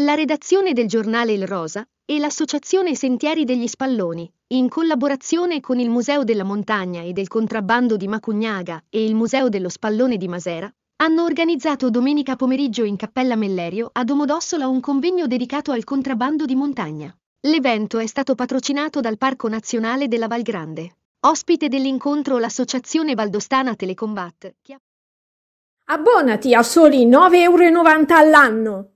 La redazione del giornale Il Rosa e l'Associazione Sentieri degli Spalloni, in collaborazione con il Museo della Montagna e del Contrabbando di Macugnaga e il Museo dello Spallone di Masera, hanno organizzato domenica pomeriggio in Cappella Mellerio a Domodossola un convegno dedicato al contrabbando di montagna. L'evento è stato patrocinato dal Parco Nazionale della Valgrande. Ospite dell'incontro l'Associazione Valdostana Telecombat. Abbonati a soli 9,90 euro all'anno.